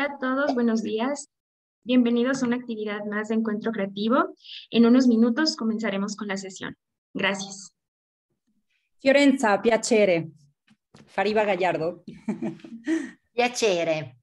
a todos, buenos días. Bienvenidos a una actividad más de encuentro creativo. En unos minutos comenzaremos con la sesión. Gracias. Fiorenza, piacere. Fariba Gallardo. Piacere.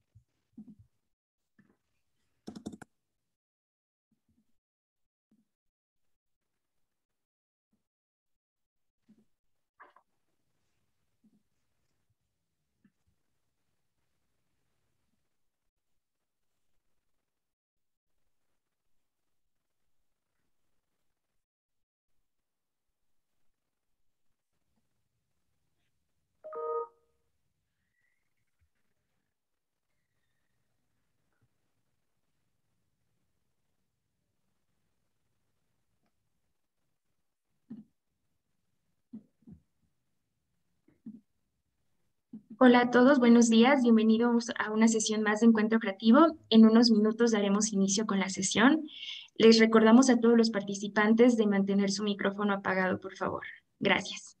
Hola a todos, buenos días. Bienvenidos a una sesión más de Encuentro Creativo. En unos minutos daremos inicio con la sesión. Les recordamos a todos los participantes de mantener su micrófono apagado, por favor. Gracias.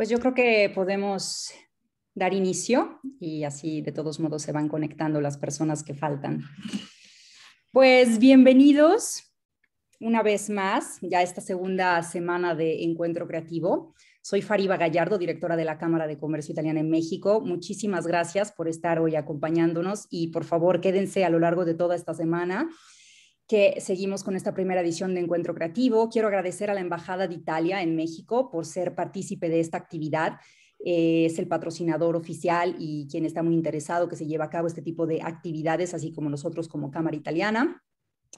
Pues yo creo que podemos dar inicio y así de todos modos se van conectando las personas que faltan. Pues bienvenidos una vez más, ya esta segunda semana de Encuentro Creativo. Soy Fariba Gallardo, directora de la Cámara de Comercio Italiana en México. Muchísimas gracias por estar hoy acompañándonos y por favor quédense a lo largo de toda esta semana que seguimos con esta primera edición de Encuentro Creativo. Quiero agradecer a la Embajada de Italia en México por ser partícipe de esta actividad. Eh, es el patrocinador oficial y quien está muy interesado que se lleve a cabo este tipo de actividades, así como nosotros como Cámara Italiana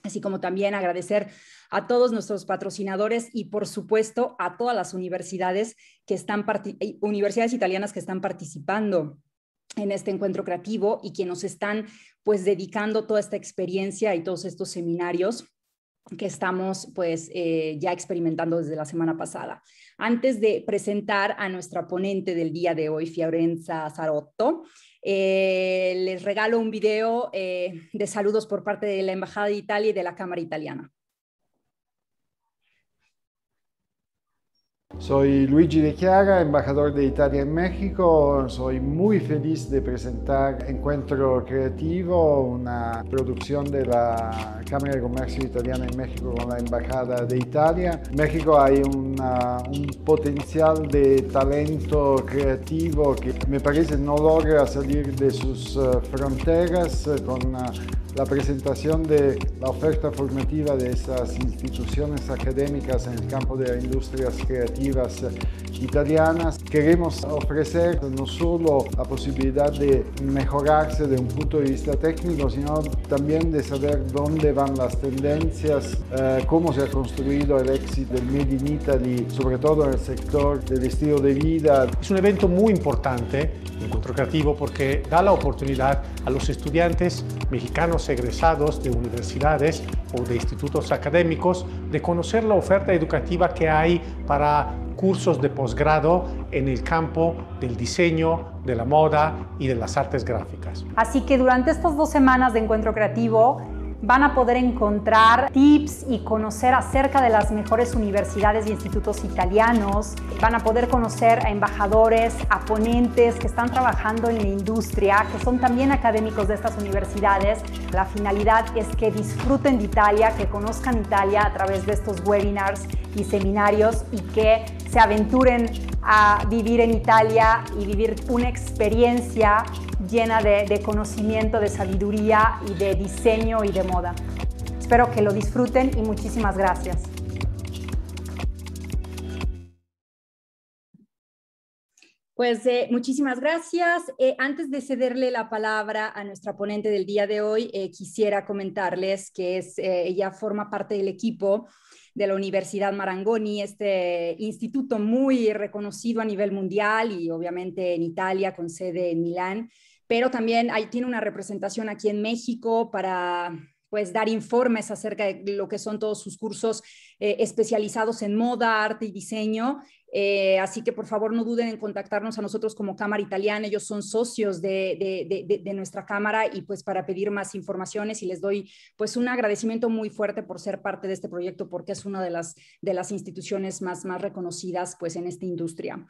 así como también agradecer a todos nuestros patrocinadores y por supuesto a todas las universidades que están eh, universidades italianas que están participando en este encuentro creativo y que nos están pues dedicando toda esta experiencia y todos estos seminarios que estamos pues eh, ya experimentando desde la semana pasada. Antes de presentar a nuestra ponente del día de hoy, Fiorenza Zarotto, eh, les regalo un video eh, de saludos por parte de la Embajada de Italia y de la Cámara Italiana. Soy Luigi De Chiara, embajador de Italia en México. Soy muy feliz de presentar Encuentro Creativo, una producción de la Cámara de Comercio Italiana en México con la Embajada de Italia. México hay un potencial de talento creativo que me parece no logra salir de sus eh, fronteras eh, con eh, la presentación de la oferta formativa de esas instituciones académicas en el campo de las industrias creativas italianas. Queremos ofrecer no solo la posibilidad de mejorarse de un punto de vista técnico, sino también de saber dónde van las tendencias, eh, cómo se ha construido el éxito del Made in Italy, sobre todo en el sector del estilo de vida. Es un evento muy importante, encuentro creativo, porque da la oportunidad a los estudiantes mexicanos egresados de universidades o de institutos académicos de conocer la oferta educativa que hay para cursos de posgrado en el campo del diseño, de la moda y de las artes gráficas. Así que durante estas dos semanas de encuentro creativo, van a poder encontrar tips y conocer acerca de las mejores universidades y institutos italianos, van a poder conocer a embajadores, a ponentes que están trabajando en la industria, que son también académicos de estas universidades. La finalidad es que disfruten de Italia, que conozcan Italia a través de estos webinars y seminarios y que se aventuren a vivir en Italia y vivir una experiencia llena de, conocimiento, de sabiduría y de diseño y de moda. Espero que lo disfruten y muchísimas gracias. Pues eh, muchísimas gracias. Eh, antes de cederle la palabra a nuestra ponente del día de hoy, eh, quisiera comentarles que ella forma parte del equipo de la Universidad Marangoni, este instituto muy reconocido a nivel mundial y obviamente en Italia con sede en Milán pero también ahí tiene una representación aquí en México para pues dar informes acerca de lo que son todos sus cursos eh, especializados en moda, arte y diseño. Eh, así que por favor no duden en contactarnos a nosotros como Cámara Italiana. Ellos son socios de, nuestra Cámara y pues para pedir más informaciones y les doy pues un agradecimiento muy fuerte por ser parte de este proyecto porque es una de las, de las instituciones más, más reconocidas pues en esta industria.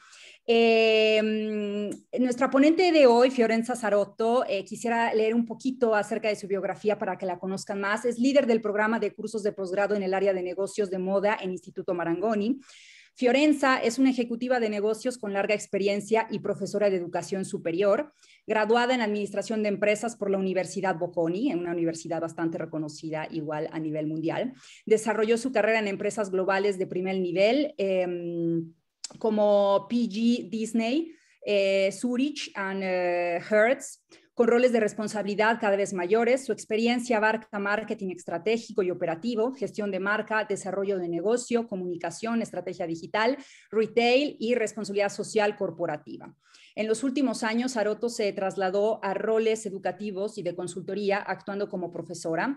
Em, nuestra ponente de hoy, Fiorenza Zarotto, eh, quisiera leer un poquito acerca de su biografía para que la conozcan más. Es líder del programa de cursos de posgrado en el área de negocios de moda en Instituto Marangoni. Fiorenza es una ejecutiva de negocios con larga experiencia y profesora de educación superior, graduada en administración de empresas por la Universidad Bocconi, una universidad bastante reconocida igual a nivel mundial. Desarrolló su carrera en empresas globales de primer nivel em, como PG Disney, eh, Zurich y eh, Hertz, con roles de responsabilidad cada vez mayores. Su experiencia abarca marketing estratégico y operativo, gestión de marca, desarrollo de negocio, comunicación, estrategia digital, retail y responsabilidad social corporativa. En los últimos años, Aroto se trasladó a roles educativos y de consultoría, actuando como profesora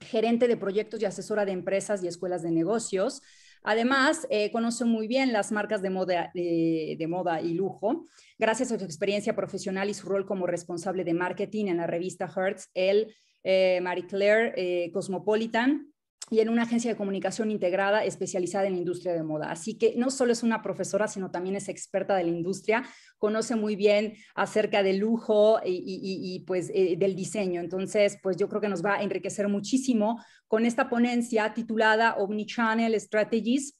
gerente de proyectos y asesora de empresas y escuelas de negocios, Además, eh, conoce muy bien las marcas de moda, eh, moda y lujo. Gracias a su experiencia profesional y su rol como responsable de marketing en la revista Hertz, el eh, Marie Claire, Cosmopolitan, y en una agencia de comunicación integrada especializada en la industria de moda. Así que no solo es una profesora, sino también es experta de la industria, conoce muy bien acerca del lujo y, pues eh, del diseño. Entonces, pues yo creo que nos va a enriquecer muchísimo con esta ponencia titulada Omnichannel Strategies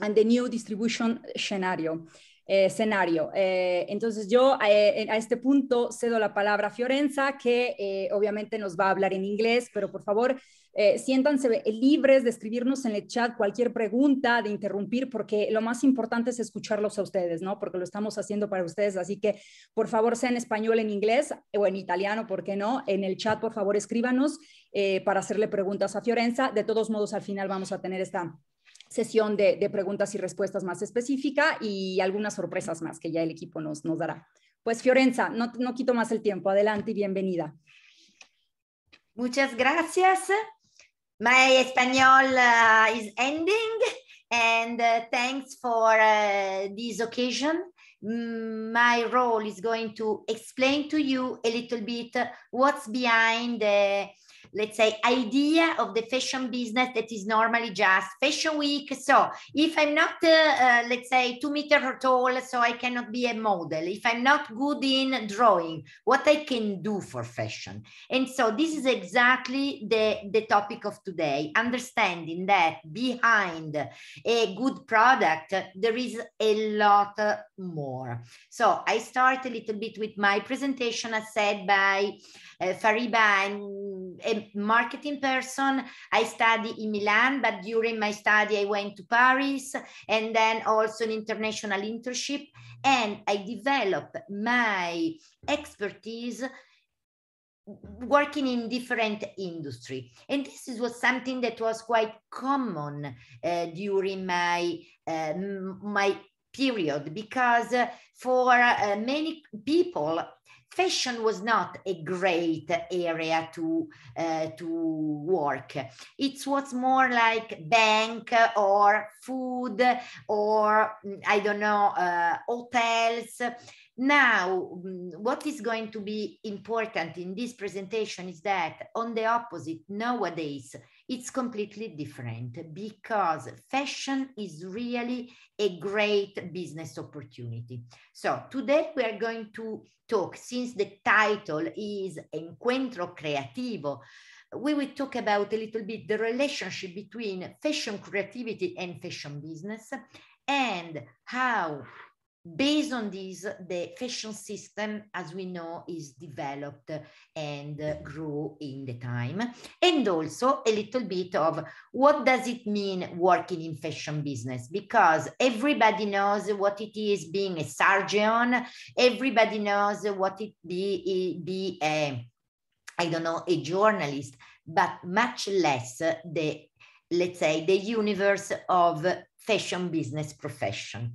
and the New Distribution Scenario. Eh, escenario. Eh, entonces yo eh, a este punto cedo la palabra a Fiorenza, que obviamente nos va a hablar en inglés, pero por favor siéntanse libres de escribirnos en el chat cualquier pregunta, de interrumpir, porque lo más importante es escucharlos a ustedes, ¿no? Porque lo estamos haciendo para ustedes, así que por favor sea en español, en inglés o en italiano, ¿por qué no? En el chat, por favor, escríbanos para hacerle preguntas a Fiorenza. De todos modos, al final vamos a tener esta sesión de, preguntas y respuestas más específica y algunas sorpresas más que ya el equipo nos, nos dará. Pues Fiorenza, no, no quito más el tiempo. Adelante y bienvenida. Muchas gracias. My español está uh, is ending, and por uh, thanks for Mi uh, this occasion. My role is going to explain to you a little bit what's behind the let's say, idea of the fashion business that is normally just fashion week. So if I'm not, uh, uh, let's say, two meter tall, so I cannot be a model. If I'm not good in drawing, what I can do for fashion. And so this is exactly the, the topic of today, understanding that behind a good product, there is a lot more. So I start a little bit with my presentation as said by Eh, Fariba, I'm a marketing person. I study in Milan, but during my study, I went to Paris and then also an international internship. And I developed my expertise working in different industry and this is, was something that was quite common uh, during my uh, my period because uh, for many people fashion was not a great area to uh, to work. It was more like bank or food or mm, I don't know uh, hotels. Now, mm, what is going to be important in this presentation is that on the opposite, nowadays, it's completely different because fashion is really a great business opportunity. So today we are going to talk, since the title is Encuentro Creativo, we will talk about a little bit the relationship between fashion creativity and fashion business and how Based on this, the fashion system, as we know, is developed and grew in the time. And also a little bit of what does it mean working in fashion business? Because everybody knows what it is being a surgeon. Everybody knows what it be, be a, I don't know, a journalist, but much less the, let's say, the universe of fashion business profession.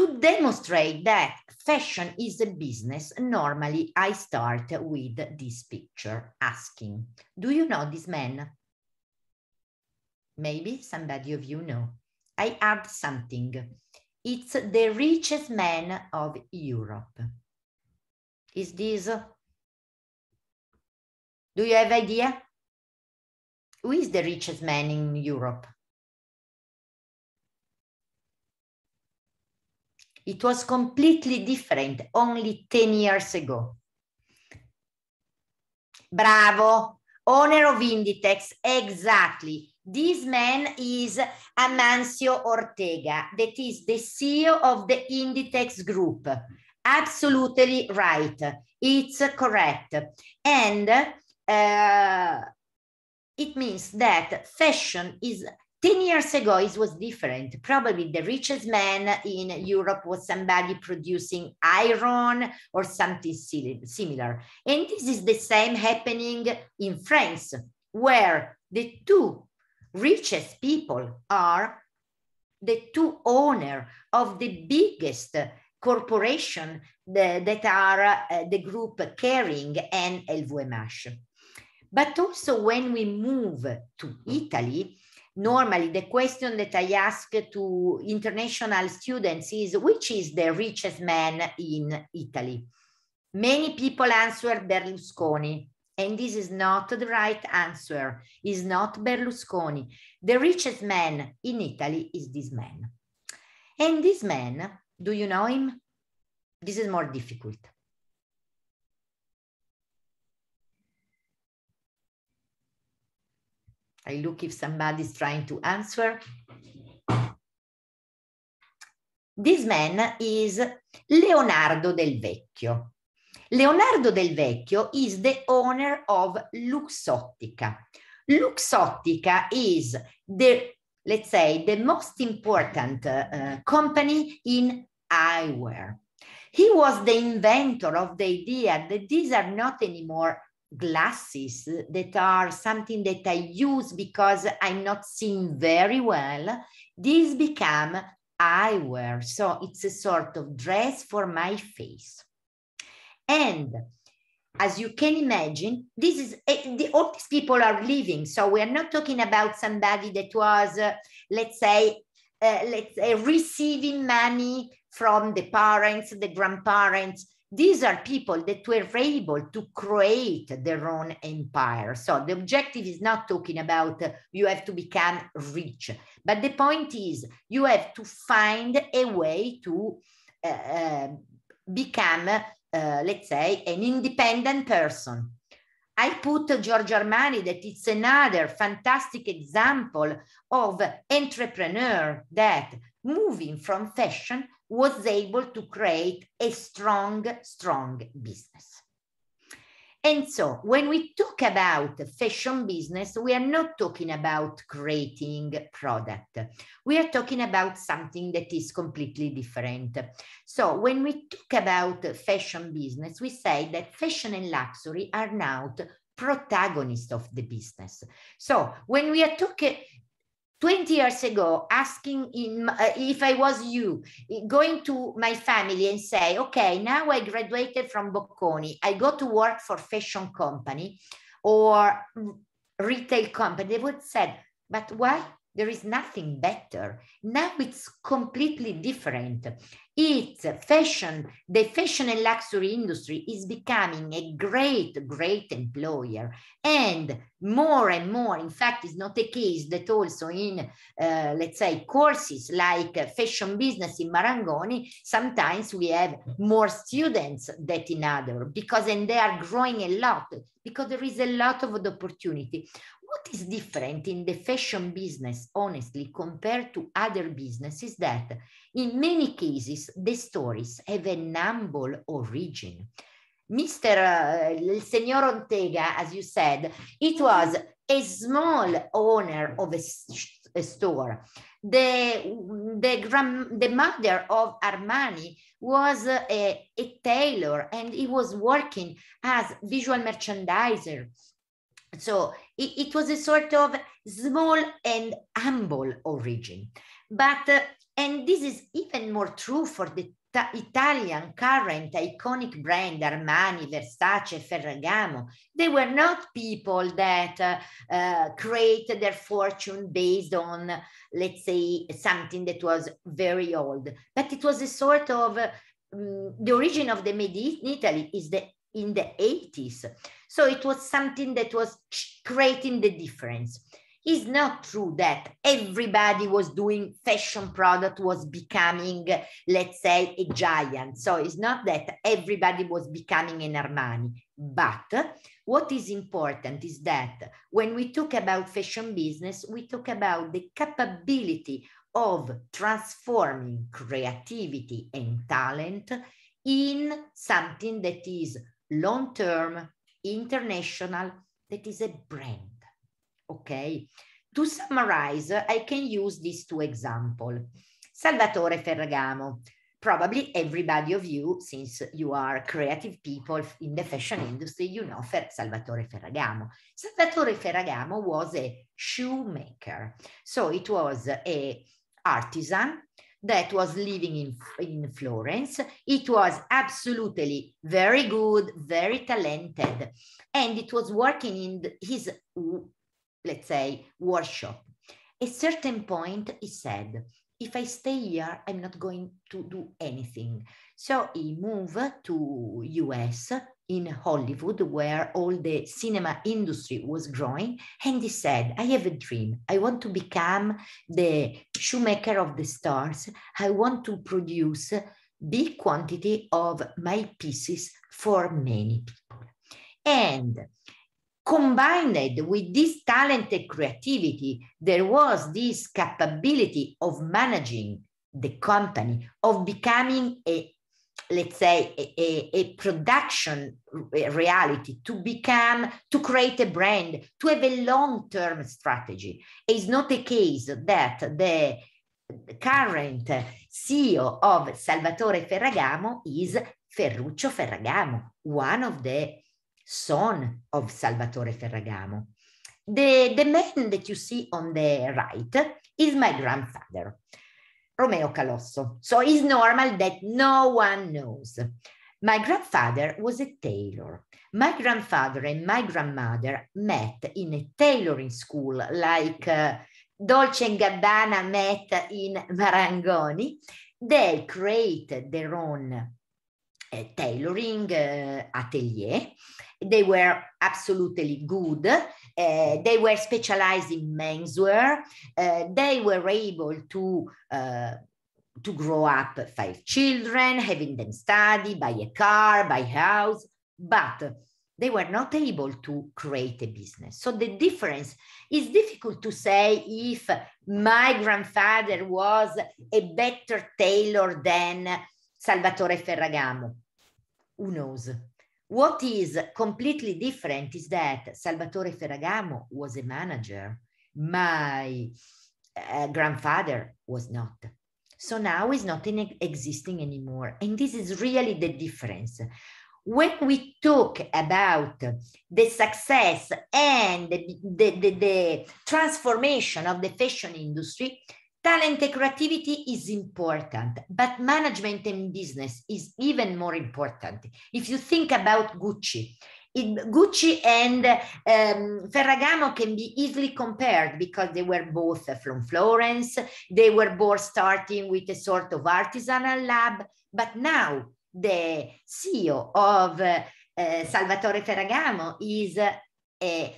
To demonstrate that fashion is a business, normally I start with this picture asking, do you know this man? Maybe somebody of you know. I add something. It's the richest man of Europe. Is this? Do you have idea? Who is the richest man in Europe? It was completely different only 10 years ago. Bravo, owner of Inditex, exactly. This man is Amancio Ortega, that is the CEO of the Inditex Group. Absolutely right. It's correct. And uh, it means that fashion is 10 years ago, it was different. Probably the richest man in Europe was somebody producing iron or something similar. And this is the same happening in France, where the two richest people are the two owner of the biggest corporation the, that are uh, the group Caring and LVMH. But also when we move to Italy, normally the question that I ask to international students is which is the richest man in Italy? Many people answer Berlusconi, and this is not the right answer, is not Berlusconi. The richest man in Italy is this man. And this man, do you know him? This is more difficult. I look if somebody's trying to answer. This man is Leonardo del Vecchio. Leonardo del Vecchio is the owner of Luxottica. Luxottica is the, let's say, the most important uh, company in eyewear. He was the inventor of the idea that these are not anymore glasses that are something that I use because I'm not seeing very well, these become eyewear. So it's a sort of dress for my face. And as you can imagine, this is eh, the, all these people are living. So we are not talking about somebody that was, uh, let's say, uh, let's say receiving money from the parents, the grandparents these are people that were able to create their own empire. So the objective is not talking about uh, you have to become rich, but the point is you have to find a way to uh, um, uh, become, let's say, an independent person. I put Giorgio Armani that it's another fantastic example of entrepreneur that moving from fashion was able to create a strong, strong business. And so when we talk about fashion business, we are not talking about creating product. We are talking about something that is completely different. So when we talk about fashion business, we say that fashion and luxury are now protagonists of the business. So when we are talking 20 years ago asking in, uh, if i was you going to my family and say okay now i graduated from bocconi i go to work for fashion company or retail company they would said but why there is nothing better now it's completely different it's fashion, the fashion and luxury industry is becoming a great, great employer. And more and more, in fact, it's not the case that also in, uh, let's say, courses like fashion business in Marangoni, sometimes we have more students than in other because, and they are growing a lot because there is a lot of opportunity what is different in the fashion business, honestly, compared to other businesses that in many cases the stories have an humble origin. Mr. Uh, Senor Ortega, as you said, it was a small owner of a, a store. The, the, grand, the mother of Armani was a, a tailor and he was working as visual merchandiser. So it, it was a sort of small and humble origin. But, uh, and this is even more true for the Italian current iconic brand Armani, Versace, Ferragamo, they were not people that uh, uh, created their fortune based on, let's say, something that was very old, but it was a sort of uh, the origin of the Made in Italy is the in the 80s. So it was something that was creating the difference. It's not true that everybody was doing fashion product was becoming, let's say, a giant. So it's not that everybody was becoming an Armani. But what is important is that when we talk about fashion business, we talk about the capability of transforming creativity and talent in something that is long-term, international, that is a brand, okay? To summarize, I can use these two examples. Salvatore Ferragamo, probably everybody of you, since you are creative people in the fashion industry, you know Fer Salvatore Ferragamo. Salvatore Ferragamo was a shoemaker. So it was a artisan that was living in, in Florence. It was absolutely very good, very talented, and it was working in his, let's say, workshop. At certain point, he said, if I stay here, I'm not going to do anything. So he moved to US in Hollywood, where all the cinema industry was growing. And he said, I have a dream. I want to become the shoemaker of the stars. I want to produce big quantity of my pieces for many people. And combined with this talent and creativity, there was this capability of managing the company, of becoming a, let's say, a, a, a production reality, to become, to create a brand, to have a long term strategy. It's not the case that the current CEO of Salvatore Ferragamo is Ferruccio Ferragamo, one of the son of Salvatore Ferragamo. The, the man that you see on the right is my grandfather, Romeo Calosso. So it's normal that no one knows. My grandfather was a tailor. My grandfather and my grandmother met in a tailoring school like uh, Dolce Gabbana met in Marangoni. They created their own uh, tailoring uh, atelier They were absolutely good. Uh, they were specialized in menswear. Uh, they were able to uh, to grow up five children, having them study, buy a car, buy a house, but they were not able to create a business. So the difference is difficult to say if my grandfather was a better tailor than Salvatore Ferragamo. Who knows? What is completely different is that Salvatore Ferragamo was a manager. My uh, grandfather was not. So now is not in, existing anymore. And this is really the difference. When we talk about the success and the, the, the, the transformation of the fashion industry, Talent and creativity is important, but management and business is even more important. If you think about Gucci, it, Gucci and um, Ferragamo can be easily compared because they were both from Florence. They were both starting with a sort of artisanal lab, but now the CEO of uh, uh, Salvatore Ferragamo is uh, a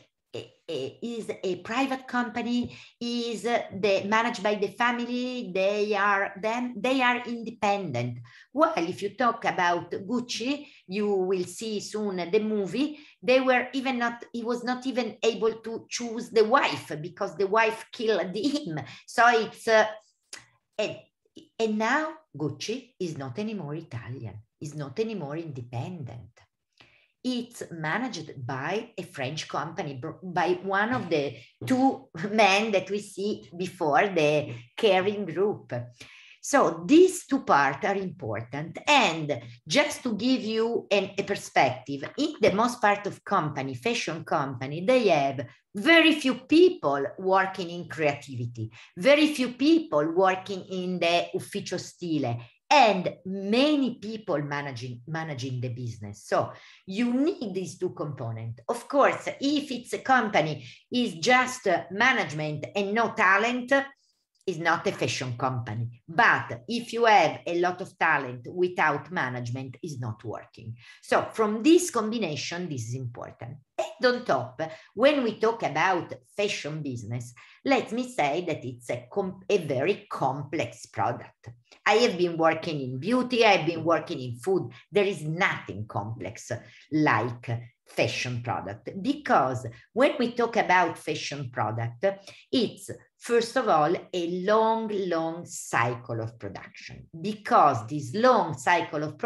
is a private company, is uh, the, managed by the family, they are them, they are independent. Well, if you talk about Gucci, you will see soon the movie, they were even not, he was not even able to choose the wife because the wife killed him. So it's, uh, and, and now Gucci is not anymore Italian, is not anymore independent it's managed by a French company, by one of the two men that we see before the caring group. So these two parts are important. And just to give you an, a perspective, in the most part of company, fashion company, they have very few people working in creativity, very few people working in the ufficio stile, and many people managing managing the business so you need these two components of course if it's a company is just uh, management and no talent is not a fashion company. But if you have a lot of talent without management, is not working. So from this combination, this is important. And on top, when we talk about fashion business, let me say that it's a, a very complex product. I have been working in beauty, I've been working in food. There is nothing complex like fashion product because when we talk about fashion product it's first of all a long long cycle of production because this long cycle of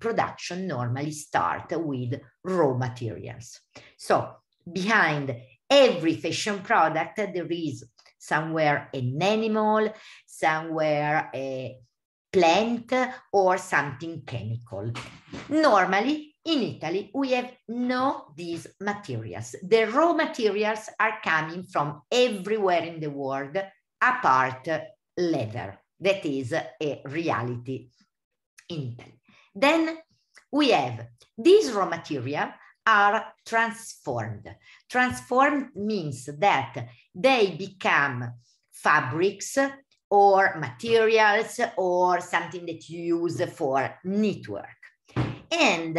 production normally start with raw materials so behind every fashion product there is somewhere an animal somewhere a plant or something chemical normally in Italy, we have no these materials. The raw materials are coming from everywhere in the world, apart leather. That is a reality in Italy. Then we have these raw material are transformed. Transformed means that they become fabrics or materials or something that you use for knitwork. And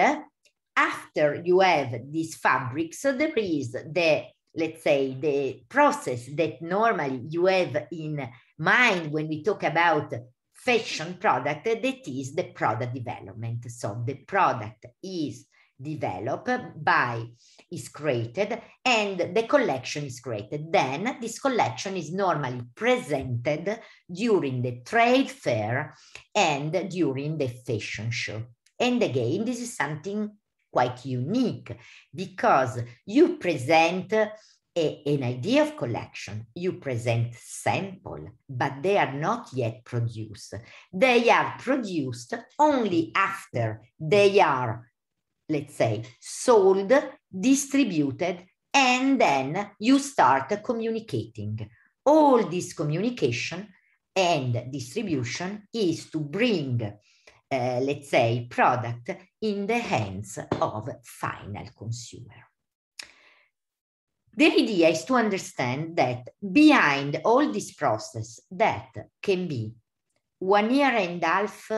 after you have these fabrics, so there is the, let's say, the process that normally you have in mind when we talk about fashion product, that is the product development. So the product is developed by, is created, and the collection is created. Then this collection is normally presented during the trade fair and during the fashion show. And again, this is something quite unique because you present a, an idea of collection, you present sample, but they are not yet produced. They are produced only after they are, let's say, sold, distributed, and then you start communicating. All this communication and distribution is to bring Eh, let's say, product in the hands of final consumer. The idea is to understand that behind all this process that can be one year and a half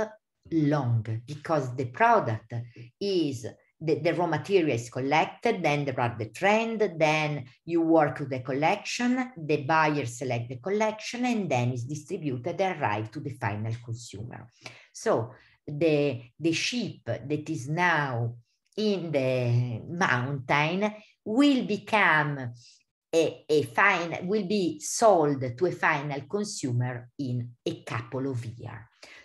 long because the product is the, the, raw material is collected, then there are the trend, then you work with the collection, the buyer select the collection, and then is distributed and arrive to the final consumer. So the, the sheep that is now in the mountain will become a, a fine will be sold to a final consumer in a couple of years.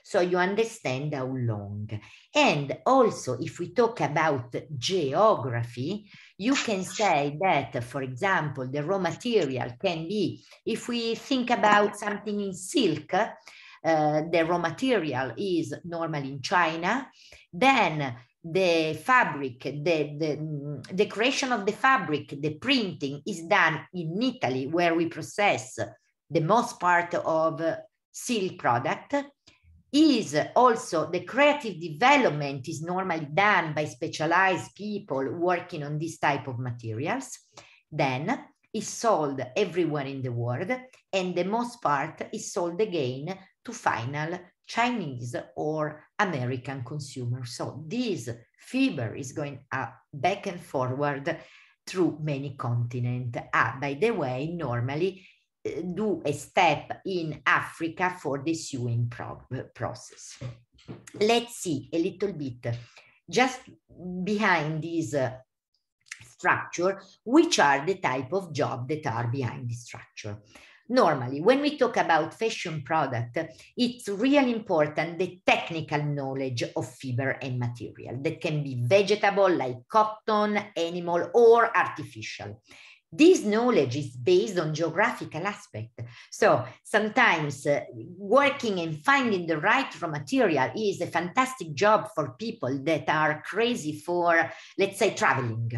So you understand how long. And also, if we talk about geography, you can say that, for example, the raw material can be, if we think about something in silk, Eh, the raw material is normally in China. Then the fabric, the, the, mm, the creation of the fabric, the printing is done in Italy, where we process the most part of silk product is also the creative development is normally done by specialized people working on this type of materials then is sold everywhere in the world and the most part is sold again to final Chinese or American consumers. So this fiber is going up, back and forward through many continents. Ah, by the way, normally uh, do a step in Africa for the sewing pro process. Let's see a little bit just behind this uh, structure, which are the type of job that are behind the structure. Normally, when we talk about fashion product, it's really important the technical knowledge of fiber and material that can be vegetable like cotton, animal, or artificial this knowledge is based on geographical aspect so sometimes uh, working and finding the right raw material is a fantastic job for people that are crazy for let's say traveling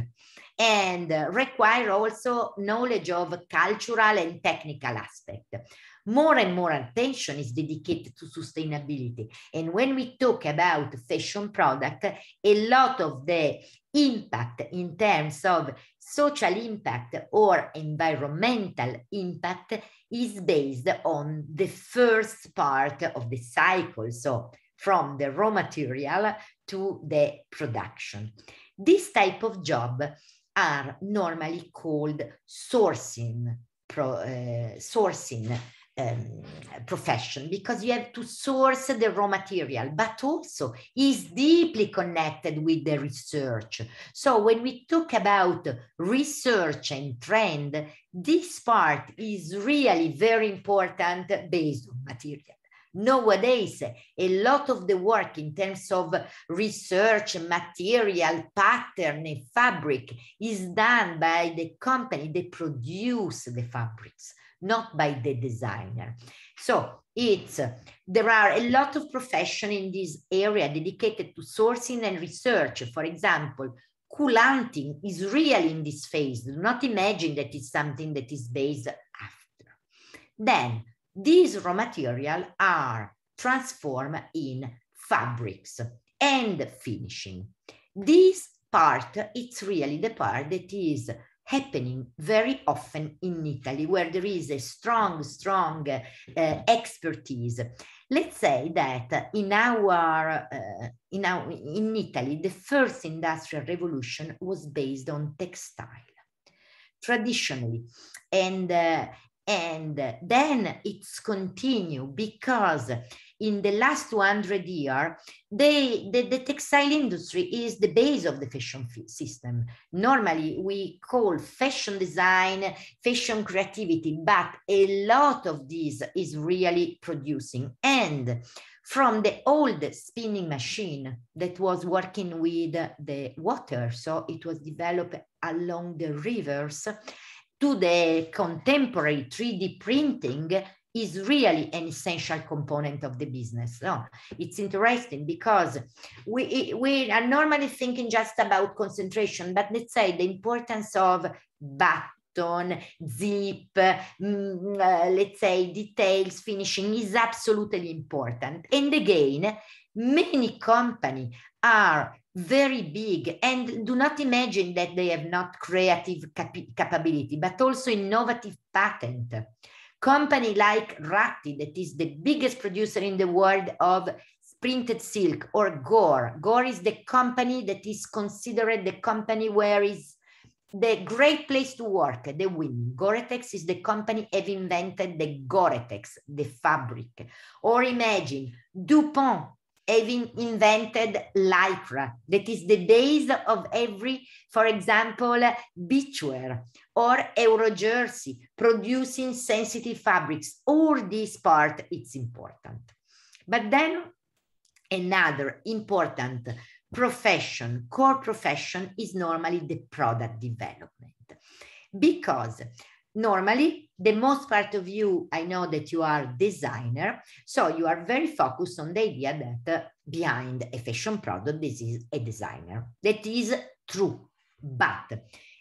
and require also knowledge of cultural and technical aspect. More and more attention is dedicated to sustainability. And when we talk about fashion product, a lot of the impact in terms of social impact or environmental impact is based on the first part of the cycle. So from the raw material to the production. This type of job are normally called sourcing, pro, uh, sourcing um, profession because you have to source the raw material, but also is deeply connected with the research. So when we talk about research and trend, this part is really very important based on material. Nowadays, a lot of the work in terms of research, material, pattern, and fabric is done by the company that produce the fabrics, not by the designer. So it's there are a lot of profession in this area dedicated to sourcing and research. For example, culanting is real in this phase. Do not imagine that it's something that is based after. Then these raw material are transformed in fabrics and finishing. This part, it's really the part that is happening very often in Italy, where there is a strong, strong uh, expertise. Let's say that in our, uh, in our, in Italy, the first industrial revolution was based on textile. Traditionally, and uh, and then it's continue because in the last 200 year they, the, the textile industry is the base of the fashion system normally we call fashion design fashion creativity but a lot of this is really producing and from the old spinning machine that was working with the water so it was developed along the rivers to the contemporary 3D printing is really an essential component of the business. No, it's interesting because we, we are normally thinking just about concentration, but let's say the importance of button, zip, mm, mm, uh, let's say details, finishing is absolutely important. And again, many companies are very big and do not imagine that they have not creative cap- capability but also innovative patent company like ratti that is the biggest producer in the world of printed silk or gore gore is the company that is considered the company where is the great place to work the win. gore-tex is the company have invented the gore-tex the fabric or imagine dupont having invented lycra, that is the base of every, for example, beachwear or euro jersey, producing sensitive fabrics. All this part, it's important. But then another important profession, core profession, is normally the product development. Because normally the most part of you i know that you are designer so you are very focused on the idea that uh, behind a fashion product this is a designer that is true but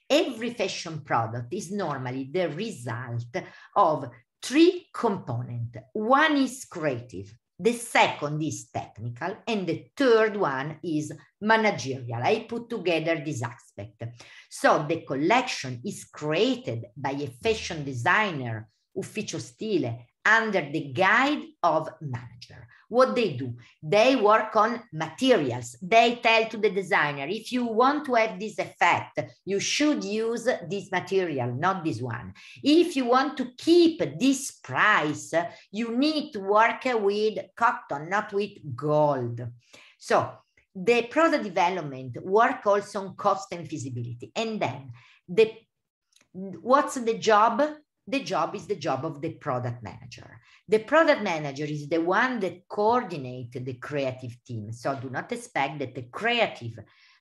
every fashion product is normally the result of three components one is creative the second is technical, and the third one is managerial. I put together this aspect. So the collection is created by a fashion designer, ufficio stile, under the guide of manager what they do they work on materials they tell to the designer if you want to have this effect you should use this material not this one if you want to keep this price you need to work with cotton not with gold so the product development work also on cost and feasibility and then the what's the job the job is the job of the product manager. The product manager is the one that coordinates the creative team. So do not expect that the creative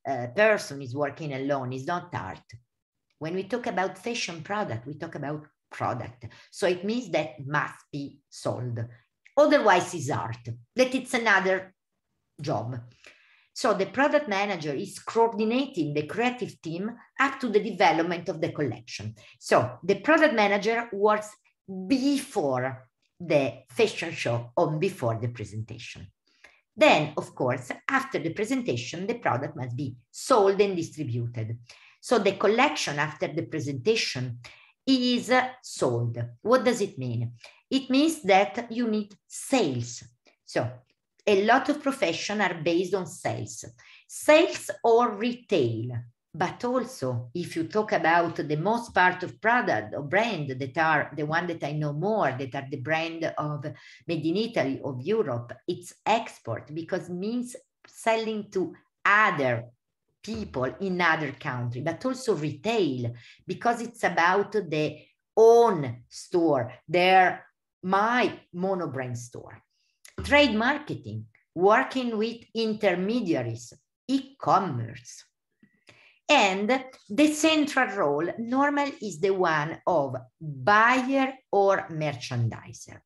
uh, person is working alone, it's not art. When we talk about fashion product, we talk about product. So it means that must be sold. Otherwise, it's art, that it's another job. So the product manager is coordinating the creative team up to the development of the collection. So the product manager works before the fashion show or before the presentation. Then, of course, after the presentation, the product must be sold and distributed. So the collection after the presentation is sold. What does it mean? It means that you need sales. So a lot of professions are based on sales, sales or retail. But also, if you talk about the most part of product or brand that are the one that I know more, that are the brand of made in Italy of Europe, it's export because means selling to other people in other country, but also retail because it's about the own store, their my monobrand store trade marketing, working with intermediaries, e-commerce. And the central role normal is the one of buyer or merchandiser.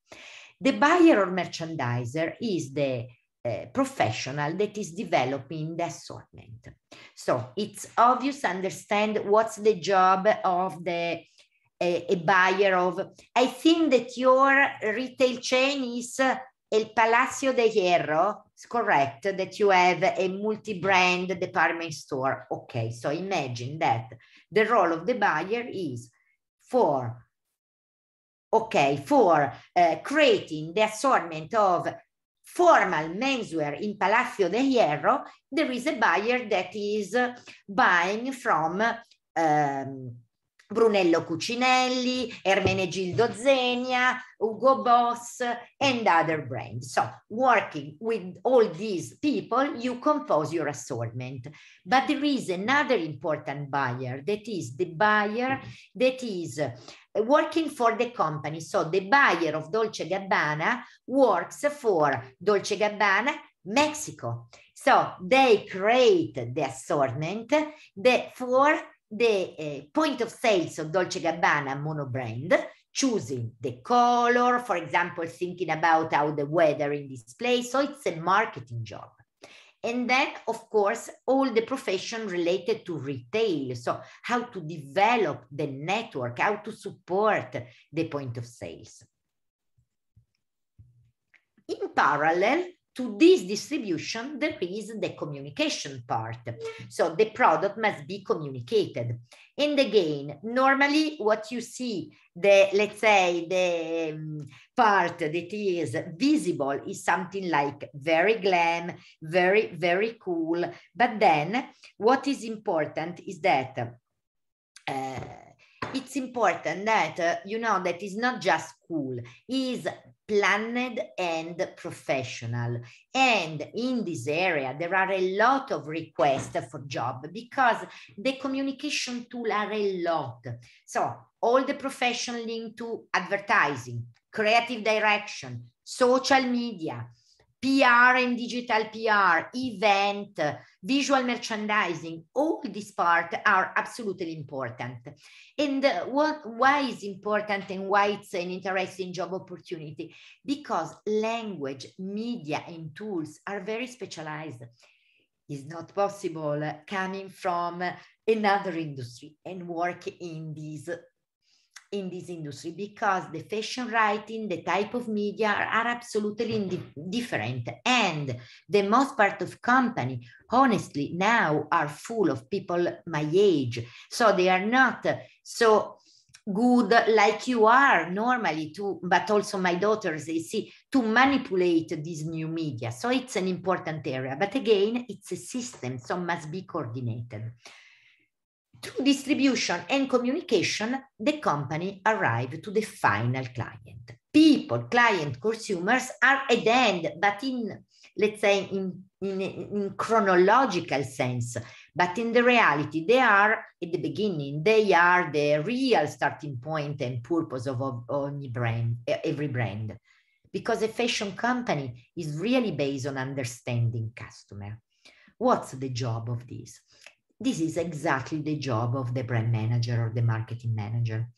The buyer or merchandiser is the uh, professional that is developing the assortment. So it's obvious understand what's the job of the a, eh, a buyer of, I think that your retail chain is uh, El Palacio de Hierro, Is correct that you have a multi-brand department store. Okay, so imagine that the role of the buyer is for, okay, for uh, creating the assortment of formal menswear in Palacio de Hierro, there is a buyer that is buying from um, Brunello Cucinelli, Ermenegildo Zegna, Hugo Boss, and other brands. So working with all these people, you compose your assortment. But there is another important buyer, that is the buyer mm-hmm. that is uh, working for the company. So the buyer of Dolce Gabbana works for Dolce Gabbana Mexico. So they create the assortment the, for the eh, point of sales of Dolce Gabbana monobrand, choosing the color, for example, thinking about how the weather in this place. So it's a marketing job. And then, of course, all the profession related to retail. So, how to develop the network, how to support the point of sales. In parallel, to this distribution, there is the communication part. So the product must be communicated. And again, normally what you see, the let's say the um, part that is visible is something like very glam, very, very cool. But then what is important is that uh, it's important that uh, you know that is not just cool is planned and professional. And in this area, there are a lot of requests for job because the communication tool are a lot. So all the profession linked to advertising, creative direction, social media, PR and digital PR, event, visual merchandising, all these parts are absolutely important. And what, why is important and why it's an interesting job opportunity? Because language, media, and tools are very specialized. It's not possible coming from another industry and work in these in this industry because the fashion writing, the type of media are, absolutely indi- different. And the most part of company, honestly, now are full of people my age. So they are not so good like you are normally to but also my daughters they see to manipulate these new media so it's an important area but again it's a system so must be coordinated through distribution and communication, the company arrived to the final client. People, client, consumers are at the end, but in, let's say, in, in, in chronological sense, but in the reality, they are at the beginning. They are the real starting point and purpose of, of, of any brand, every brand, because a fashion company is really based on understanding customer. What's the job of this? This is exactly the job of the brand manager or the marketing manager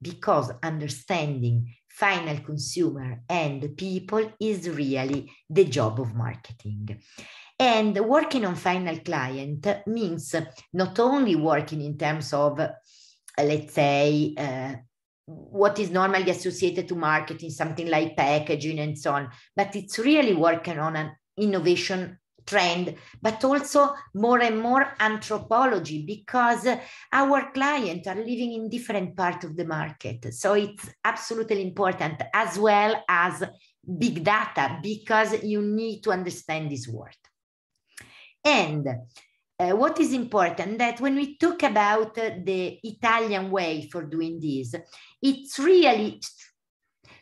because understanding final consumer and people is really the job of marketing. And working on final client means not only working in terms of, let's say, uh, what is normally associated to marketing, something like packaging and so on, but it's really working on an innovation trend, but also more and more anthropology because our clients are living in different parts of the market. So it's absolutely important as well as big data because you need to understand this world. And uh, what is important that when we talk about uh, the Italian way for doing this, it's really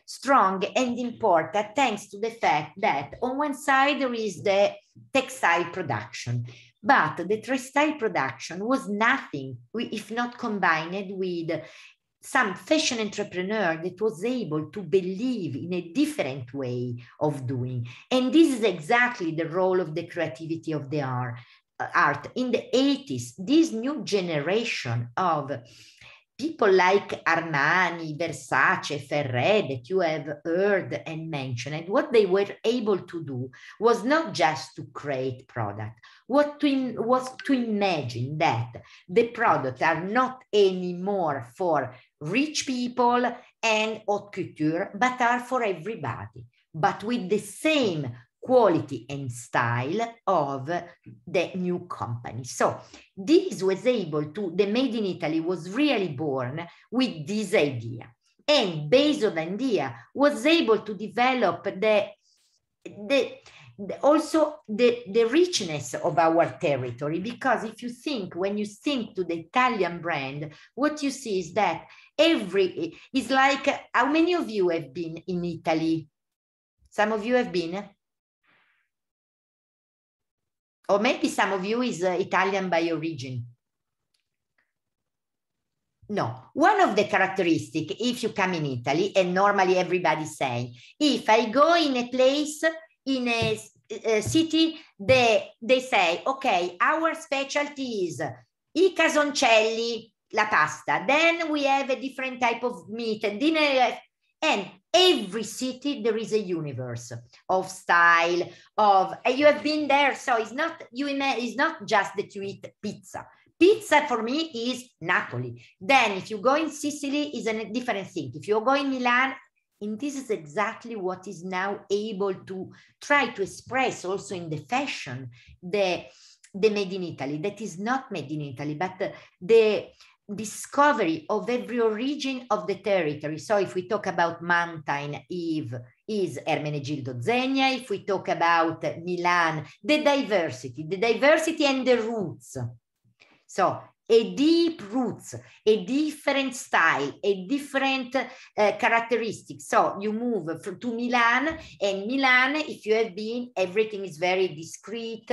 strong and important thanks to the fact that on one side there is the textile production. But the textile production was nothing if not combined with some fashion entrepreneur that was able to believe in a different way of doing. And this is exactly the role of the creativity of the art. Uh, art. In the 80s, this new generation of people like Armani, Versace, Ferré that you have heard and mentioned, what they were able to do was not just to create product, what to, was to imagine that the products are not anymore for rich people and haute couture, but are for everybody, but with the same quality and style of the new company. So this was able to, the Made in Italy was really born with this idea. And based on the idea, was able to develop the, the, the also the, the richness of our territory. Because if you think, when you think to the Italian brand, what you see is that every, is like, how many of you have been in Italy? Some of you have been? or maybe some of you is uh, Italian by origin. No, one of the characteristic, if you come in Italy, and normally everybody say, if I go in a place, in a, a city, they, they say, okay, our specialty is i casoncelli, la pasta. Then we have a different type of meat and dinner. And every city there is a universe of style of you have been there so it's not you it's not just that you eat pizza pizza for me is napoli then if you go in sicily is a different thing if you go in milan and this is exactly what is now able to try to express also in the fashion the the made in italy that is not made in italy but the discovery of every origin of the territory. So if we talk about Mountain Eve, is Hermenegildo Zegna. If we talk about Milan, the diversity, the diversity and the roots. So a deep roots, a different style, a different uh, characteristic. So you move to Milan, and Milan, if you have been, everything is very discreet.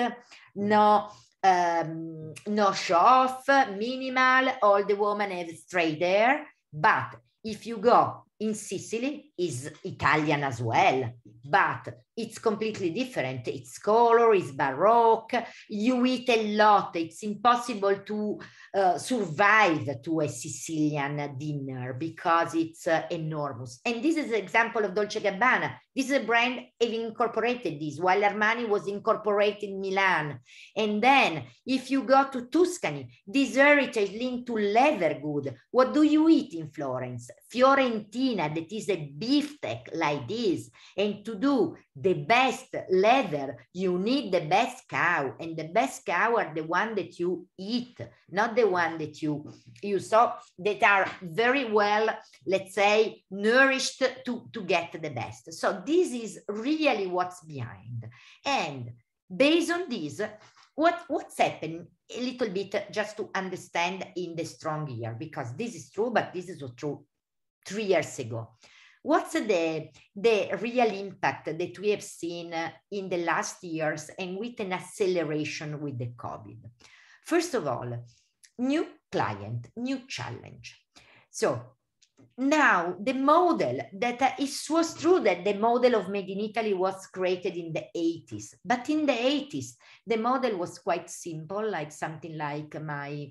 No, um, no show off, minimal, all the women have straight hair, but if you go in Sicily, is Italian as well, but it's completely different. Its color is baroque. You eat a lot. It's impossible to uh, survive to a Sicilian dinner because it's uh, enormous. And this is an example of Dolce Gabbana. This is a brand having incorporated this, while Armani was incorporated in Milan. And then if you go to Tuscany, this heritage linked to leather good. What do you eat in Florence? Fiorentina that is a beef beefsteak like this. And to do the best leather, you need the best cow. And the best cow are the one that you eat, not the one that you you saw that are very well, let's say, nourished to, to get the best. So this is really what's behind. And based on this, what what's happened a little bit just to understand in the strong year because this is true but this is true three years ago. What's the, the real impact that we have seen in the last years and with an acceleration with the COVID? First of all, new client, new challenge. So now the model that uh, it was true that the model of made in italy was created in the 80s but in the 80s the model was quite simple like something like my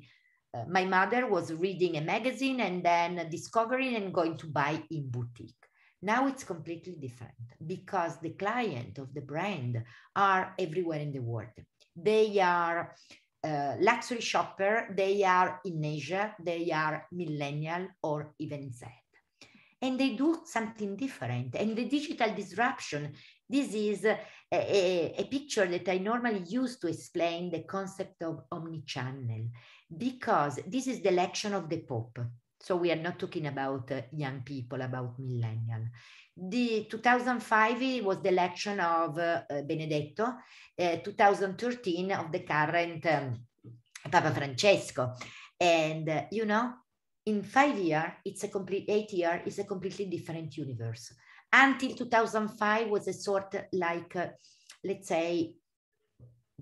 uh, my mother was reading a magazine and then discovering and going to buy in boutique. Now it's completely different because the client of the brand are everywhere in the world. They are luxury shopper, they are in Asia, they are millennial or even Z. And they do something different. And the digital disruption, this is a, a, a picture that I normally use to explain the concept of omnichannel because this is the election of the Pope. So we are not talking about uh, young people, about millennial. The 2005 was the election of uh, uh Benedetto, uh, 2013 of the current um, Papa Francesco. And uh, you know, in five year, it's a complete eight year, it's a completely different universe. Until 2005 was a sort uh, like, let's say,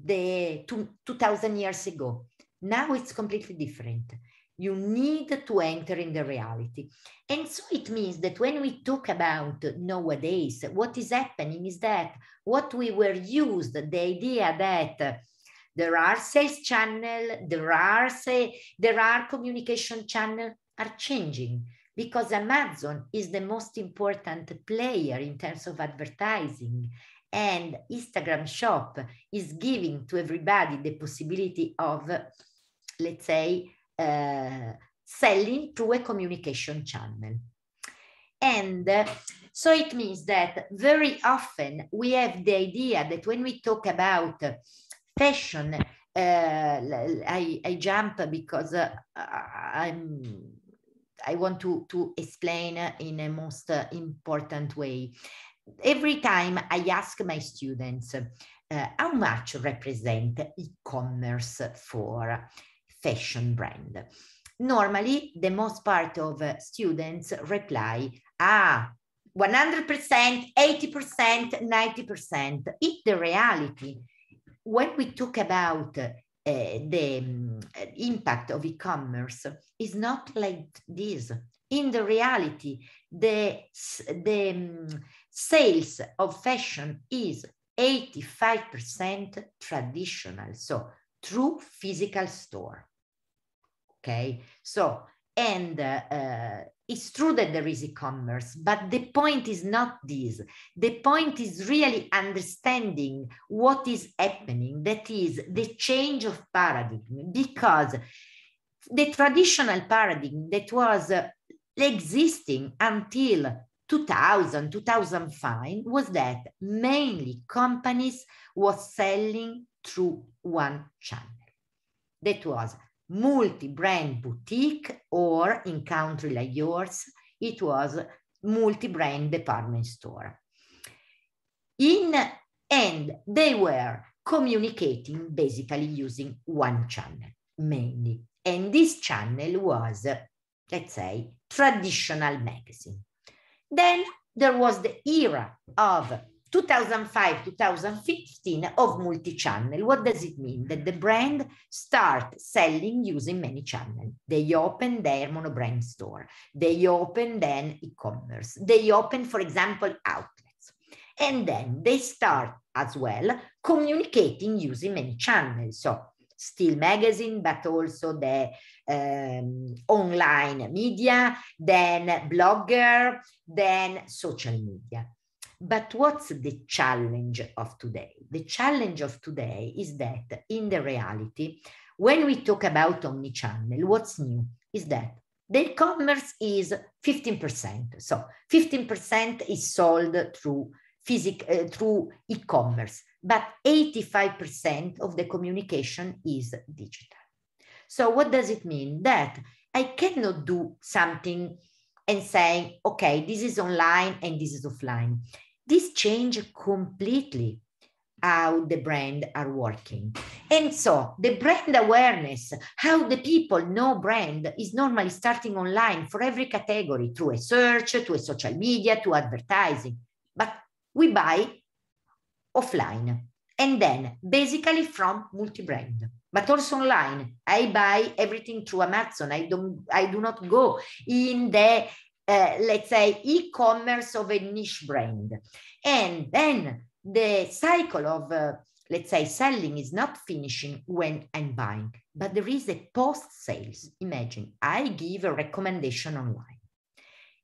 the two, 2000 years ago now it's completely different. You need to enter in the reality. And so it means that when we talk about nowadays, what is happening is that what we were used, the idea that there are sales channel, there are say, there are communication channel are changing because Amazon is the most important player in terms of advertising and Instagram shop is giving to everybody the possibility of let's say, uh, selling through a communication channel. And uh, so it means that very often we have the idea that when we talk about fashion, uh, I, I jump because uh, I'm, I want to, to explain in a most important way. Every time I ask my students, uh, how much represent e-commerce for? fashion brand. Normally, the most part of uh, students reply, ah, 100%, 80%, 90%. It's the reality. When we talk about uh, the um, impact of e-commerce, is not like this. In the reality, the, the um, sales of fashion is 85% traditional, so through physical store. Okay, so and uh, uh, it's true that there is e-commerce, but the point is not this. The point is really understanding what is happening. That is the change of paradigm, because the traditional paradigm that was uh, existing until 2000, 2005 was that mainly companies were selling through one channel. That was multi-brand boutique or in country like yours, it was multi-brand department store. In and they were communicating basically using one channel mainly. And this channel was, let's say, traditional magazine. Then there was the era of 2005-2015 of multi-channel. What does it mean? That the brand start selling using many channels. They open their monobrand store. They open then e-commerce. They open, for example, outlets. And then they start as well communicating using many channels. So still magazine, but also the um, online media, then blogger, then social media. But what's the challenge of today? The challenge of today is that in the reality, when we talk about omnichannel, what's new is that the e commerce is 15%. So 15% is sold through physic, uh, through e-commerce, but 85% of the communication is digital. So what does it mean? That I cannot do something and saying, okay, this is online and this is offline. This change completely how the brand are working. And so the brand awareness, how the people know brand is normally starting online for every category through a search, to a social media, to advertising. But we buy offline and then basically from multi-brand but also online i buy everything through amazon i don't i do not go in the uh, let's say, e-commerce of a niche brand. And then the cycle of, uh, let's say, selling is not finishing when I'm buying, but there is a post-sales. Imagine I give a recommendation online.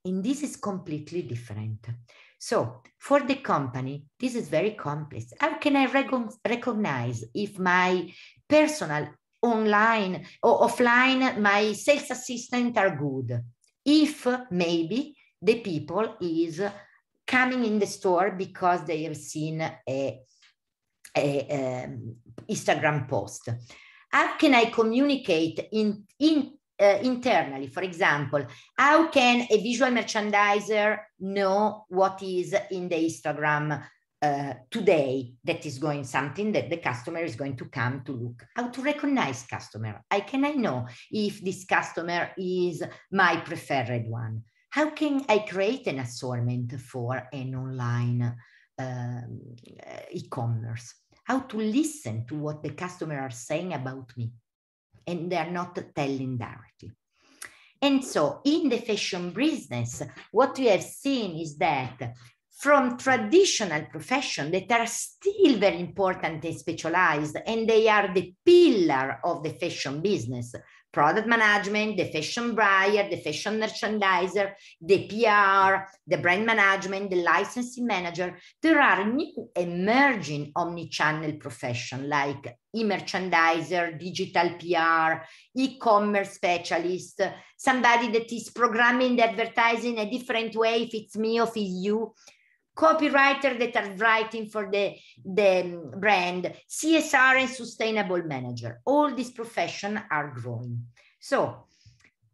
And this is completely different. So for the company, this is very complex. How can I rec- recognize if my personal online or offline, my sales assistant are good? if maybe the people is coming in the store because they have seen a, a um, Instagram post. How can I communicate in, in uh, internally. For example, how can a visual merchandiser know what is in the Instagram uh, today that is going something that the customer is going to come to look how to recognize customer how can i know if this customer is my preferred one how can i create an assortment for an online um, uh, e-commerce how to listen to what the customer are saying about me and they're not telling directly and so in the fashion business, what we have seen is that from traditional profession that are still very important and specialized, and they are the pillar of the fashion business. Product management, the fashion buyer, the fashion merchandiser, the PR, the brand management, the licensing manager. There are new emerging omni-channel profession like e-merchandiser, digital PR, e-commerce specialist, somebody that is programming the advertising a different way if it's me or if it's you copywriter that are writing for the, the brand, CSR and sustainable manager. All these professions are growing. So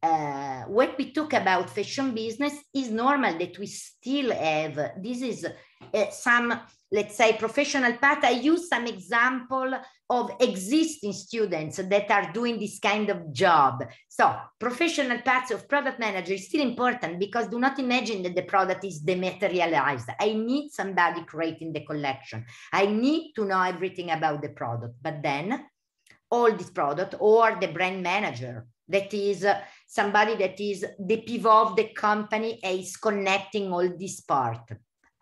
uh, what we talk about fashion business is normal that we still have, this is uh, some, let's say, professional path. I use some example of existing students that are doing this kind of job. So professional parts of product manager is still important because do not imagine that the product is dematerialized. I need somebody creating the collection. I need to know everything about the product, but then all this product or the brand manager that is uh, somebody that is the pivot of the company is connecting all this part.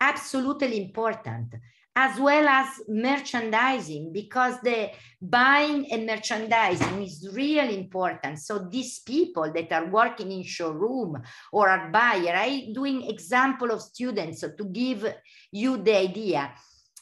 Absolutely important as well as merchandising because the buying and merchandising is really important so these people that are working in showroom or are buyer i doing example of students so to give you the idea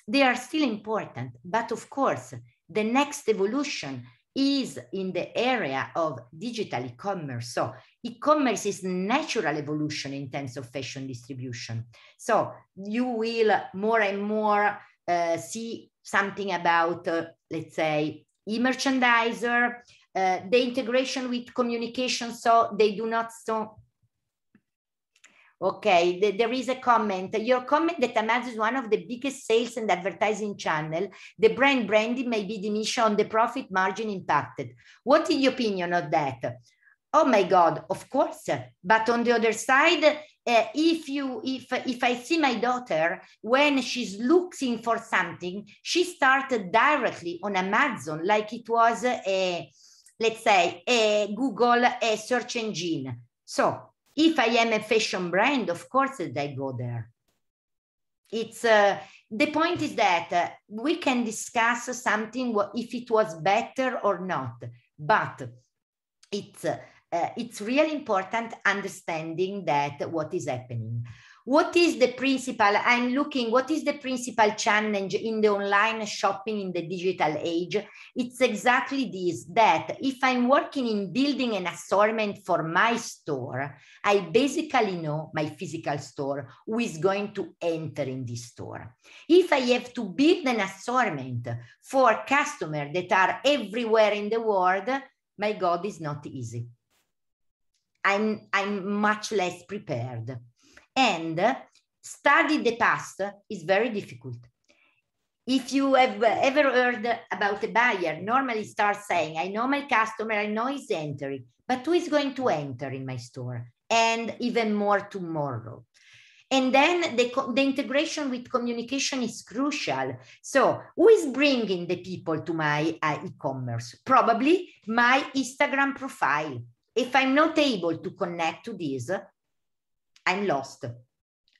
they are still important but of course the next evolution is in the area of digital e-commerce. So e-commerce is natural evolution in terms of fashion distribution. So you will more and more uh, see something about, uh, let's say, e-merchandiser, uh, the integration with communication. So they do not so Okay, the, there is a comment. Your comment that Amazon is one of the biggest sales and advertising channel. The brand branding may be diminished on the profit margin impacted. What is your opinion of that? Oh my God, of course. But on the other side, uh, if you if if i see my daughter when she's looking for something she started directly on amazon like it was a eh, let's say a eh, google a search engine so if I am a fashion brand, of course they go there. It's uh, the point is that uh, we can discuss something if it was better or not, but it's uh, it's really important understanding that what is happening what is the principal i'm looking what is the principal challenge in the online shopping in the digital age it's exactly this that if i'm working in building an assortment for my store i basically know my physical store who is going to enter in this store if i have to build an assortment for customers that are everywhere in the world my god is not easy i'm i'm much less prepared and study the past is very difficult. If you have ever heard about a buyer, normally start saying, I know my customer, I know his entry, but who is going to enter in my store? And even more tomorrow. And then the, the integration with communication is crucial. So, who is bringing the people to my uh, e commerce? Probably my Instagram profile. If I'm not able to connect to this, I'm lost.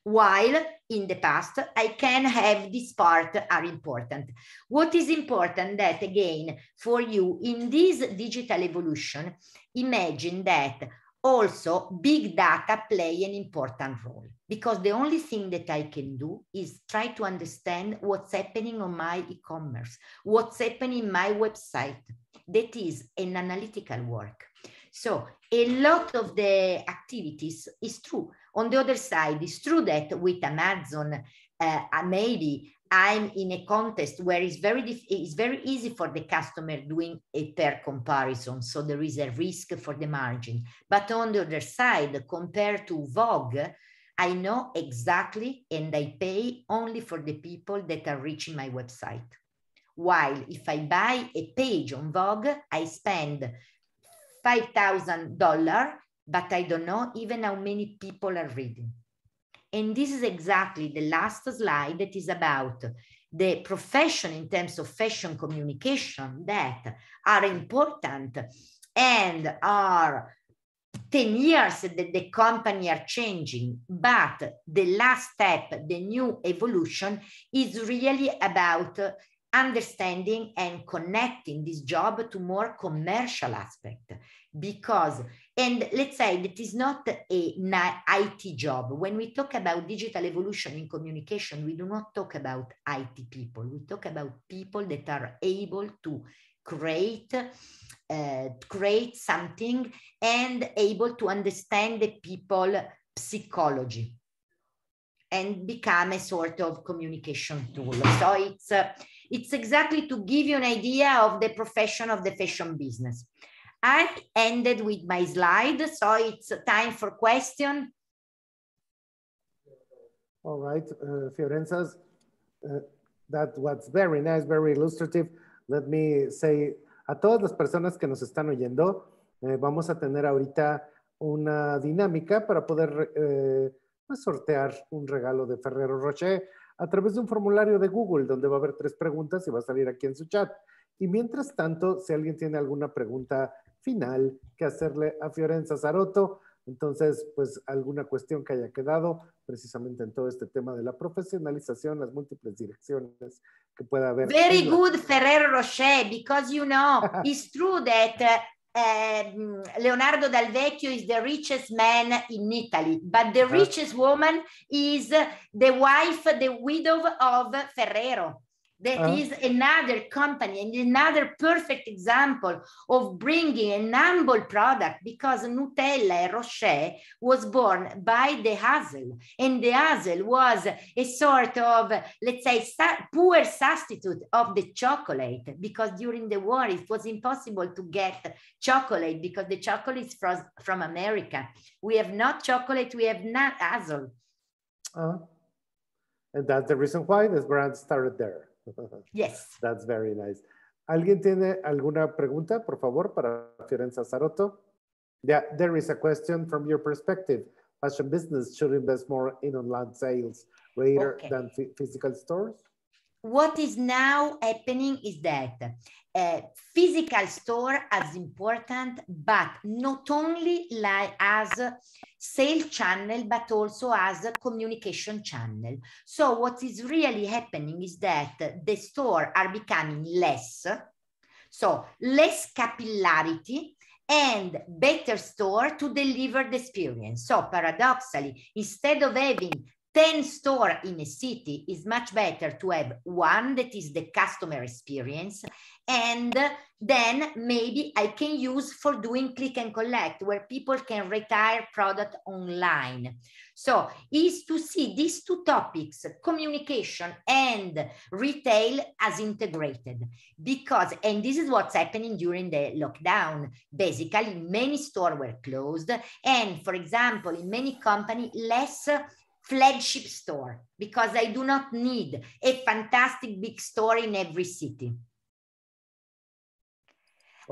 While in the past, I can have this part are important. What is important that again, for you in this digital evolution, imagine that also big data play an important role because the only thing that i can do is try to understand what's happening on my e-commerce what's happening in my website that is an analytical work so a lot of the activities is true. On the other side, it's true that with Amazon, uh, uh maybe I'm in a contest where it's very it's very easy for the customer doing a pair comparison, so there is a risk for the margin. But on the other side, compared to Vogue, I know exactly and I pay only for the people that are reaching my website. While if I buy a page on Vogue, I spend $5,000, but I don't know even how many people are reading. And this is exactly the last slide that is about the profession in terms of fashion communication that are important and are 10 years that the company are changing, but the last step, the new evolution is really about understanding and connecting this job to more commercial aspect because and let's say that is not a IT job when we talk about digital evolution in communication we do not talk about IT people we talk about people that are able to create uh, create something and able to understand the people psychology and become a sort of communication tool so it's uh, It's exactly to give you an idea of the profession of the fashion business. I ended with my slide, so it's time for question. All right, uh, Fiorenzas, uh, that was very nice, very illustrative. Let me say a todas las personas que nos están oyendo, eh, vamos a tener ahorita una dinámica para poder eh, pues, sortear un regalo de Ferrero Rocher a través de un formulario de Google, donde va a haber tres preguntas y va a salir aquí en su chat. Y mientras tanto, si alguien tiene alguna pregunta final que hacerle a Fiorenza Zaroto, entonces, pues alguna cuestión que haya quedado precisamente en todo este tema de la profesionalización, las múltiples direcciones que pueda haber. Very good, Ferrero Rocher, because you know, it's true uh, Um, Leonardo Dal Vecchio is the richest man in Italy, but the uh-huh. richest woman is the wife, the widow of Ferrero. That uh, is another company and another perfect example of bringing an humble product because Nutella and Rocher was born by the hazel. And the hazel was a sort of, let's say, su- poor substitute of the chocolate because during the war it was impossible to get chocolate because the chocolate is from, from America. We have not chocolate, we have not hazel. Uh, and that's the reason why this brand started there. Yes. That's very nice. ¿Alguien tiene alguna pregunta, por favor, para Fiorenza Saroto? Yeah, there is a question from your perspective. Fashion business should invest more in online sales rather okay. than physical stores? What is now happening is that a uh, physical store is important, but not only like as sales channel, but also as a communication channel. So what is really happening is that the store are becoming less, so less capillarity and better store to deliver the experience. So paradoxically, instead of having 10 store in a city is much better to have one that is the customer experience and then maybe i can use for doing click and collect where people can retire product online so is to see these two topics communication and retail as integrated because and this is what's happening during the lockdown basically many stores were closed and for example in many companies less flagship store because I do not need a fantastic big store in every city.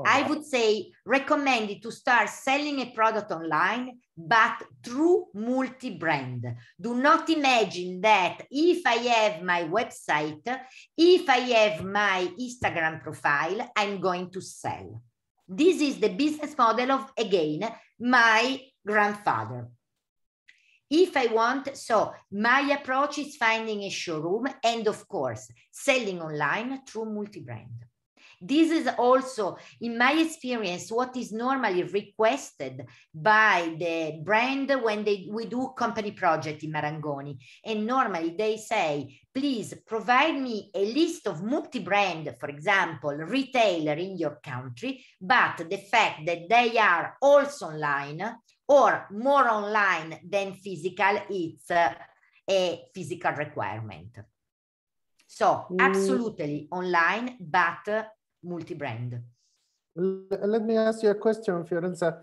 I would say recommended to start selling a product online, but through multi brand. Do not imagine that if I have my website, if I have my Instagram profile, I'm going to sell. This is the business model of, again, my grandfather. If I want, so my approach is finding a showroom and of course selling online through multi-brand. This is also, in my experience, what is normally requested by the brand when they, we do company project in Marangoni. And normally they say, please provide me a list of multi-brand, for example, retailer in your country, but the fact that they are also online or more online than physical, it's uh, a physical requirement. So mm. absolutely online, but uh, multi-brand. Let me ask you a question, Fiorenza.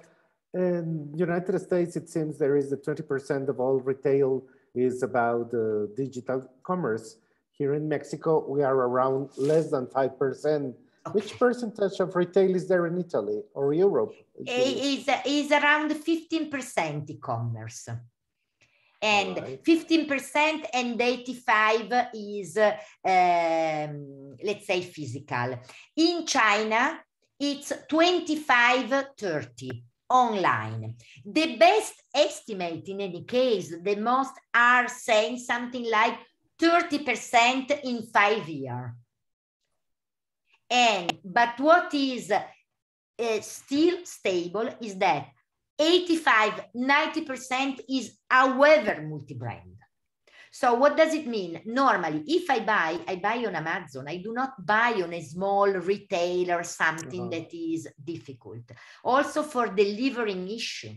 In United States, it seems there is a 20% of all retail is about uh, digital commerce. Here in Mexico, we are around less than 5%. Which percentage of retail is there in Italy or Europe? Is is around 15% e-commerce. And right. 15% and 85 is, um, let's say, physical. In China, it's 25 30 online. The best estimate, in any case, the most are saying something like 30% in five years. And but what is uh, still stable is that 85, 90% is however multi-brand. So what does it mean? Normally, if I buy, I buy on Amazon. I do not buy on a small retailer, something uh-huh. that is difficult. Also for delivering issue.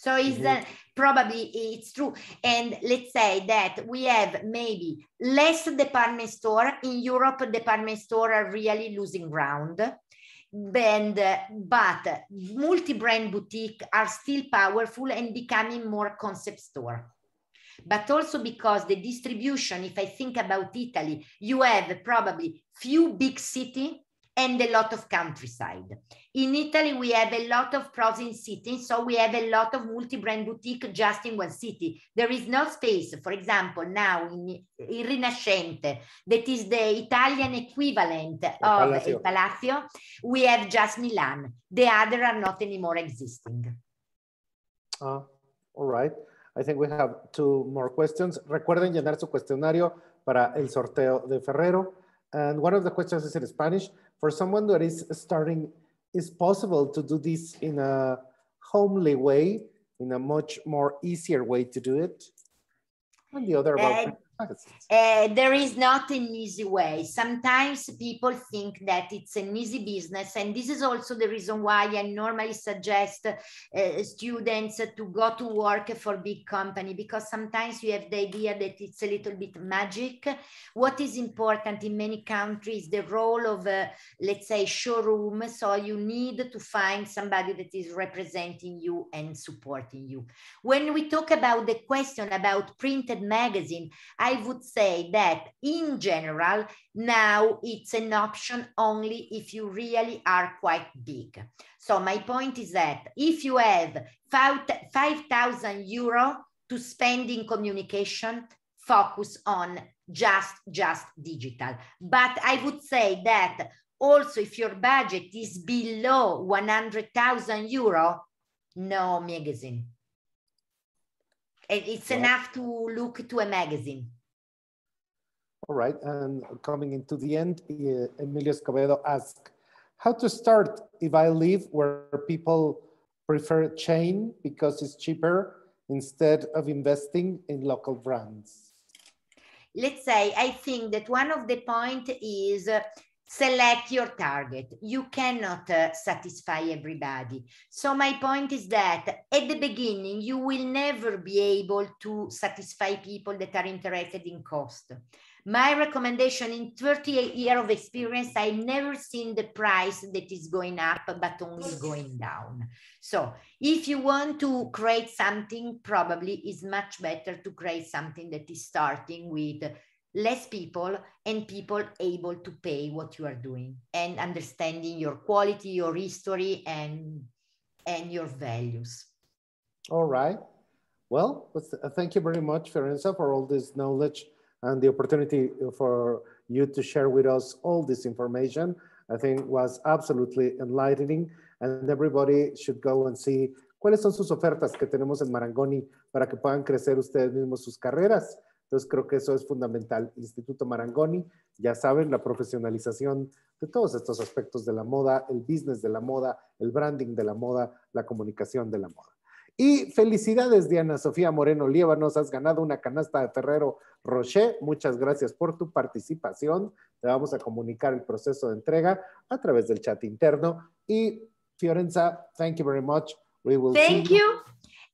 So it's mm-hmm. uh, probably it's true. And let's say that we have maybe less department store in Europe. Department store are really losing ground. And, uh, but multi-brand boutique are still powerful and becoming more concept store but also because the distribution, if I think about Italy, you have probably few big city and a lot of countryside in Italy, we have a lot of pros in cities, so we have a lot of multi-brand boutique just in one city. There is no space, for example, now in, in Rinascente, that is the Italian equivalent of Palazzo. El we have just Milan. The other are not anymore existing. Uh, all right. I think we have two more questions. Recuerden llenar su cuestionario para el sorteo de Ferrero. And one of the questions is in Spanish. For someone that is starting it's possible to do this in a homely way, in a much more easier way to do it. And the other uh, uh, there is not an easy way. Sometimes people think that it's an easy business, and this is also the reason why I normally suggest uh, students to go to work for big company because sometimes you have the idea that it's a little bit magic. What is important in many countries the role of, uh, let's say, showroom. So you need to find somebody that is representing you and supporting you. When we talk about the question about printed magazine, I I would say that in general, now it's an option only if you really are quite big. So my point is that if you have 5,000 euro to spend in communication, focus on just, just digital. But I would say that also if your budget is below 100,000 euro, no magazine. It's yeah. enough to look to a magazine. All right, and coming into the end, eh, Emilio Escobedo asked, how to start if I live where people prefer chain because it's cheaper instead of investing in local brands? Let's say, I think that one of the point is uh, select your target. You cannot uh, satisfy everybody. So my point is that at the beginning, you will never be able to satisfy people that are interested in cost. My recommendation in 38 years of experience, I never seen the price that is going up, but only going down. So if you want to create something, probably is much better to create something that is starting with less people and people able to pay what you are doing and understanding your quality, your history and, and your values. All right. Well, uh, thank you very much, Ferenza, for all this knowledge and the opportunity uh, for you to share with us all this information, I think was absolutely enlightening and everybody should go and see cuáles son sus ofertas que tenemos en Marangoni para que puedan crecer ustedes mismos sus carreras. Entonces creo que eso es fundamental. Instituto Marangoni, ya saben, la profesionalización de todos estos aspectos de la moda, el business de la moda, el branding de la moda, la comunicación de la moda. Y felicidades, Diana Sofía Moreno nos Has ganado una canasta de Ferrero Rocher. Muchas gracias por tu participación. Te vamos a comunicar el proceso de entrega a través del chat interno. Y Fiorenza, thank you very much. We will thank you.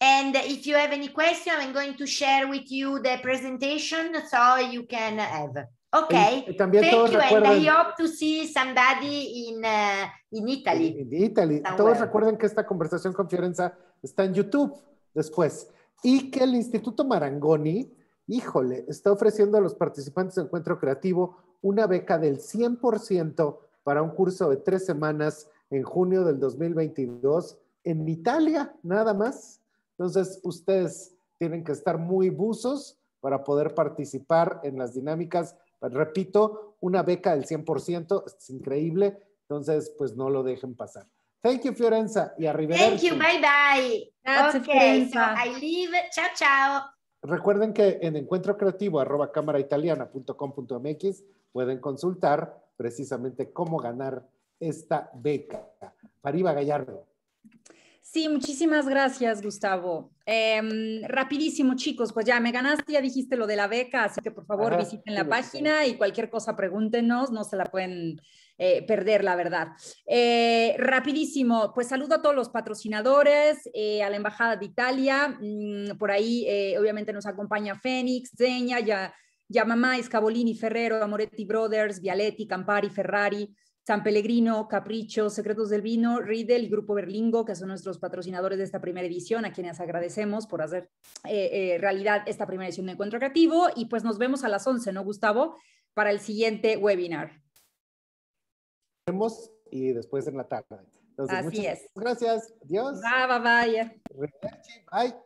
And if you have any question, I'm going to share with you the presentation so you can have. Okay. también Thank todos you, and I hope to see somebody in, uh, in Italy. In, Italy. Todos recuerden que esta conversación con Fiorenza está en YouTube después. Y que el Instituto Marangoni, híjole, está ofreciendo a los participantes de Encuentro Creativo una beca del 100% para un curso de tres semanas en junio del 2022 en Italia, nada más. Entonces, ustedes tienen que estar muy buzos para poder participar en las dinámicas. Repito, una beca del 100%, es increíble. Entonces, pues no lo dejen pasar. Thank you, Fiorenza. Y arrivederci. Thank you, bye bye. That's okay, I leave. chao, chao. Recuerden que en encuentro creativo pueden consultar precisamente cómo ganar esta beca. Fariba Gallardo. Sí, muchísimas gracias, Gustavo. Em, rapidísimo, chicos, pues ya me ganaste, ya dijiste lo de la beca, así que por favor visiten la página y cualquier cosa pregúntenos, no se la pueden eh, perder, la verdad. Eh, rapidísimo, pues saludo a todos los patrocinadores, eh, a la Embajada de Italia, mm, por ahí obviamente nos acompaña Fénix, Zeña, ya, Yamamá, Escavolini Ferrero, Amoretti Brothers, Vialetti, Campari, Ferrari, San Pellegrino, Capricho, Secretos del Vino, Riedel y Grupo Berlingo, que son nuestros patrocinadores de esta primera edición, a quienes agradecemos por hacer realidad esta primera edición de Encuentro Creativo. Y pues nos vemos a las 11, ¿no, Gustavo? Para el siguiente webinar vemos y después en la tarde. Así es. Gracias. Dios. Bye, bye, bye. Bye.